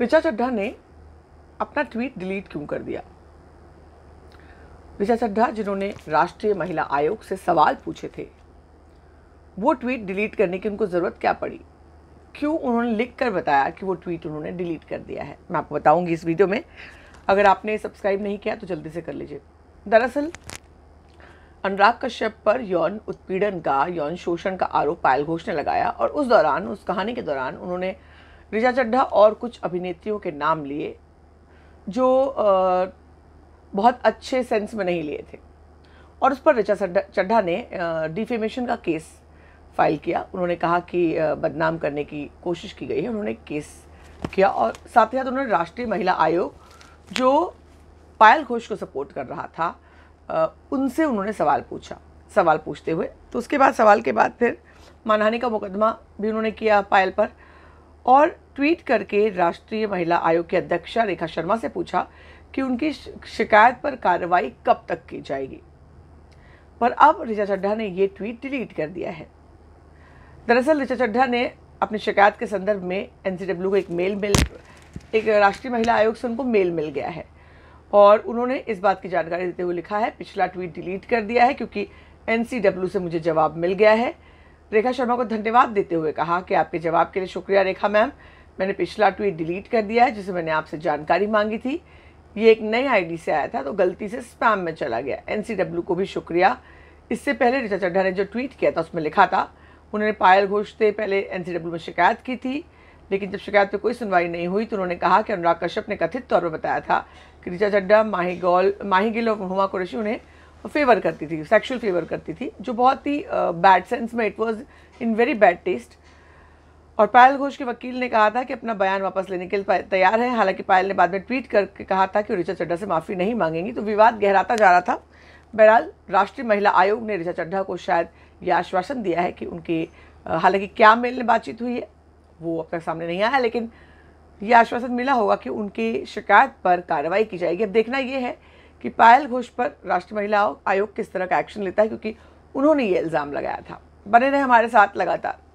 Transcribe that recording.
ऋचा चड्ढा ने अपना tweet delete क्यों कर दिया ऋचा चड्ढा जिन्होंने राष्ट्रीय महिला आयोग से सवाल पूछे थे वो ट्वीट डिलीट करने की उनको ज़रूरत क्या पड़ी क्यों उन्होंने लिख कर बताया कि वो ट्वीट उन्होंने डिलीट कर दिया है मैं आपको बताऊंगी इस वीडियो में अगर आपने सब्सक्राइब नहीं किया तो जल्दी से कर लीजिए दरअसल अनुराग कश्यप पर यौन उत्पीड़न का यौन शोषण का आरोप पायल घोष ने लगाया और उस दौरान उस कहानी के दौरान उन्होंने रिजा चड्ढा और कुछ अभिनेत्रियों के नाम लिए जो बहुत अच्छे सेंस में नहीं लिए थे और उस पर रिचा चड्ढा ने डिफेमेशन का केस फाइल किया उन्होंने कहा कि बदनाम करने की कोशिश की गई है उन्होंने केस किया और साथ ही साथ उन्होंने राष्ट्रीय महिला आयोग जो पायल घोष को सपोर्ट कर रहा था उनसे उन्होंने सवाल पूछा सवाल पूछते हुए तो उसके बाद सवाल के बाद फिर मानहानि का मुकदमा भी उन्होंने किया पायल पर और ट्वीट करके राष्ट्रीय महिला आयोग की अध्यक्षा रेखा शर्मा से पूछा कि उनकी शिकायत पर कार्रवाई कब तक की जाएगी पर अब ऋचा चड्ढा ने ये ट्वीट डिलीट कर दिया है दरअसल ऋचा चड्ढा ने अपनी शिकायत के संदर्भ में एन को एक मेल मिल एक राष्ट्रीय महिला आयोग से उनको मेल मिल गया है और उन्होंने इस बात की जानकारी देते हुए लिखा है पिछला ट्वीट डिलीट कर दिया है क्योंकि एन से मुझे जवाब मिल गया है रेखा शर्मा को धन्यवाद देते हुए कहा कि आपके जवाब के लिए शुक्रिया रेखा मैम मैंने पिछला ट्वीट डिलीट कर दिया है जिसे मैंने आपसे जानकारी मांगी थी ये एक नए आईडी से आया था तो गलती से स्पैम में चला गया एन को भी शुक्रिया इससे पहले ऋचा चड्ढा ने जो ट्वीट किया था उसमें लिखा था उन्होंने पायल घोष से पहले एन में शिकायत की थी लेकिन जब शिकायत पर कोई सुनवाई नहीं हुई तो उन्होंने कहा कि अनुराग कश्यप ने कथित तौर पर बताया था कि ऋचा चड्ढा माही गौल माही गिल और हुमा कुरेशी उन्हें फेवर करती थी सेक्शुअल फेवर करती थी जो बहुत ही बैड सेंस में it was in very bad taste और पायल घोष के वकील ने कहा था कि अपना बयान वापस लेने के लिए तैयार है हालांकि पायल ने बाद में ट्वीट करके कहा था कि ऋचा चड्ढा से माफ़ी नहीं मांगेंगी तो विवाद गहराता जा रहा था बहरहाल राष्ट्रीय महिला आयोग ने ऋचा चड्ढा को शायद ये आश्वासन दिया है कि उनके हालांकि क्या मेल में बातचीत हुई है वो अब तक सामने नहीं आया लेकिन ये आश्वासन मिला होगा कि उनकी शिकायत पर कार्रवाई की जाएगी अब देखना ये है कि पायल घोष पर राष्ट्रीय महिला आयोग किस तरह का एक्शन लेता है क्योंकि उन्होंने ये इल्ज़ाम लगाया था बने रहे हमारे साथ लगातार